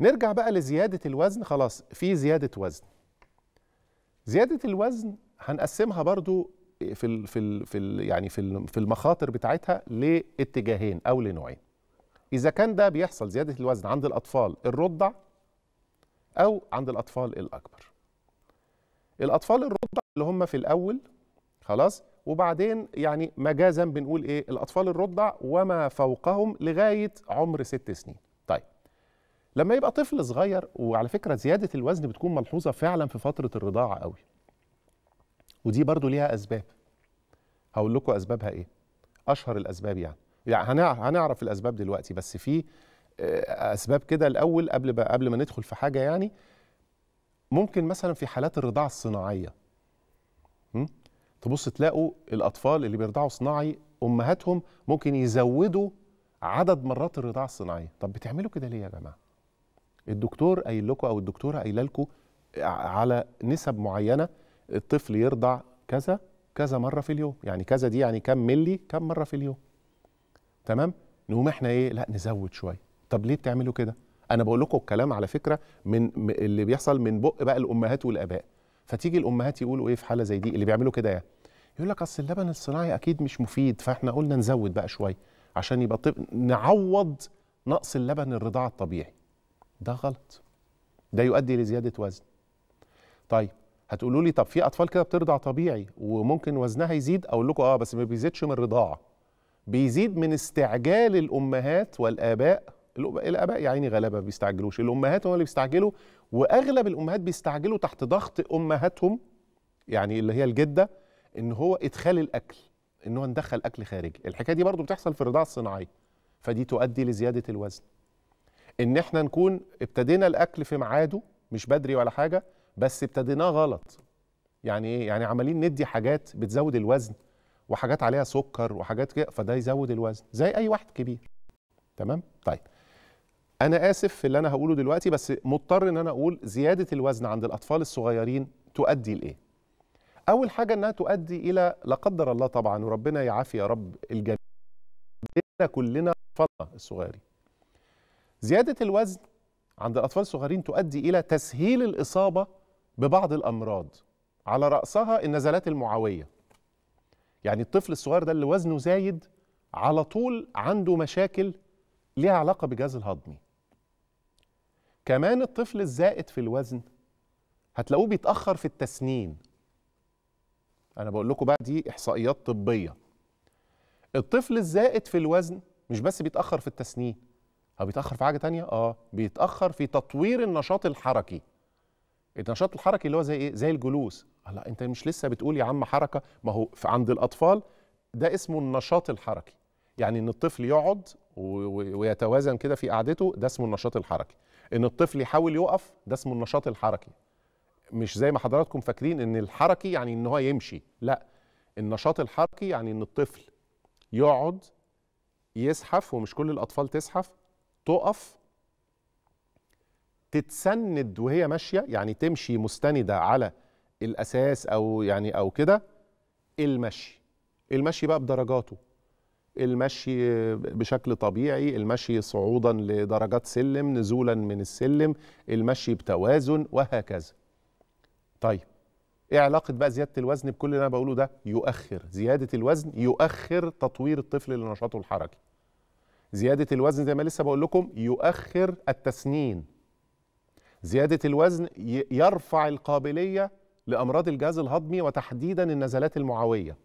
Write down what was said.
نرجع بقى لزيادة الوزن خلاص في زيادة وزن زيادة الوزن هنقسمها برضو في الـ في الـ في الـ يعني في في المخاطر بتاعتها لاتجاهين او لنوعين اذا كان ده بيحصل زياده الوزن عند الاطفال الرضع او عند الاطفال الاكبر الاطفال الرضع اللي هم في الاول خلاص وبعدين يعني مجازا بنقول ايه الاطفال الرضع وما فوقهم لغايه عمر ست سنين لما يبقى طفل صغير وعلى فكره زياده الوزن بتكون ملحوظه فعلا في فتره الرضاعه قوي ودي برضو ليها اسباب هقول لكم اسبابها ايه اشهر الاسباب يعني يعني هنعرف الاسباب دلوقتي بس في آه، اسباب كده الاول قبل قبل ما ندخل في حاجه يعني ممكن مثلا في حالات الرضاعه الصناعيه تبص تلاقوا الاطفال اللي بيرضعوا صناعي امهاتهم ممكن يزودوا عدد مرات الرضاعه الصناعيه طب بتعملوا كده ليه يا جماعه الدكتور قايل لكم او الدكتوره قايله لكم على نسب معينه الطفل يرضع كذا كذا مره في اليوم يعني كذا دي يعني كم ملي كم مره في اليوم تمام نقوم احنا ايه لا نزود شويه طب ليه بتعملوا كده انا بقول لكم الكلام على فكره من اللي بيحصل من بق بقى الامهات والاباء فتيجي الامهات يقولوا ايه في حاله زي دي اللي بيعملوا كده يعني يقول لك اصل اللبن الصناعي اكيد مش مفيد فاحنا قلنا نزود بقى شويه عشان يبقى طب... نعوض نقص اللبن الرضاعه الطبيعي ده غلط ده يؤدي لزياده وزن طيب هتقولوا لي طب في اطفال كده بترضع طبيعي وممكن وزنها يزيد اقول لكم اه بس ما بيزيدش من الرضاعه بيزيد من استعجال الامهات والاباء الاباء يا عيني غلابه ما بيستعجلوش الامهات هم اللي بيستعجلوا واغلب الامهات بيستعجلوا تحت ضغط امهاتهم يعني اللي هي الجده ان هو ادخال الاكل ان هو ندخل اكل خارجي الحكايه دي برضو بتحصل في الرضاعه الصناعيه فدي تؤدي لزياده الوزن ان احنا نكون ابتدينا الاكل في ميعاده مش بدري ولا حاجه بس ابتديناه غلط يعني ايه يعني عمالين ندي حاجات بتزود الوزن وحاجات عليها سكر وحاجات كده فده يزود الوزن زي اي واحد كبير تمام طيب انا اسف في اللي انا هقوله دلوقتي بس مضطر ان انا اقول زياده الوزن عند الاطفال الصغيرين تؤدي لايه اول حاجه انها تؤدي الى لا قدر الله طبعا وربنا يعافي يا رب الجميع كلنا اطفالنا الصغيرين زيادة الوزن عند الأطفال الصغيرين تؤدي إلى تسهيل الإصابة ببعض الأمراض على رأسها النزلات المعوية يعني الطفل الصغير ده اللي وزنه زايد على طول عنده مشاكل ليها علاقة بالجهاز الهضمي كمان الطفل الزائد في الوزن هتلاقوه بيتأخر في التسنين أنا بقول لكم بقى دي إحصائيات طبية الطفل الزائد في الوزن مش بس بيتأخر في التسنين هو بيتاخر في حاجه تانية اه بيتاخر في تطوير النشاط الحركي النشاط الحركي اللي هو زي ايه زي الجلوس لا انت مش لسه بتقول يا عم حركه ما هو عند الاطفال ده اسمه النشاط الحركي يعني ان الطفل يقعد ويتوازن كده في قعدته ده اسمه النشاط الحركي ان الطفل يحاول يقف ده اسمه النشاط الحركي مش زي ما حضراتكم فاكرين ان الحركي يعني ان هو يمشي لا النشاط الحركي يعني ان الطفل يقعد يزحف ومش كل الاطفال تزحف تقف تتسند وهي ماشيه يعني تمشي مستنده على الاساس او يعني او كده المشي المشي بقى بدرجاته المشي بشكل طبيعي المشي صعودا لدرجات سلم نزولا من السلم المشي بتوازن وهكذا طيب ايه علاقه بقى زياده الوزن بكل اللي انا بقوله ده يؤخر زياده الوزن يؤخر تطوير الطفل لنشاطه الحركي زياده الوزن زي ما لسه بقول لكم يؤخر التسنين زياده الوزن يرفع القابليه لامراض الجهاز الهضمي وتحديدا النزلات المعويه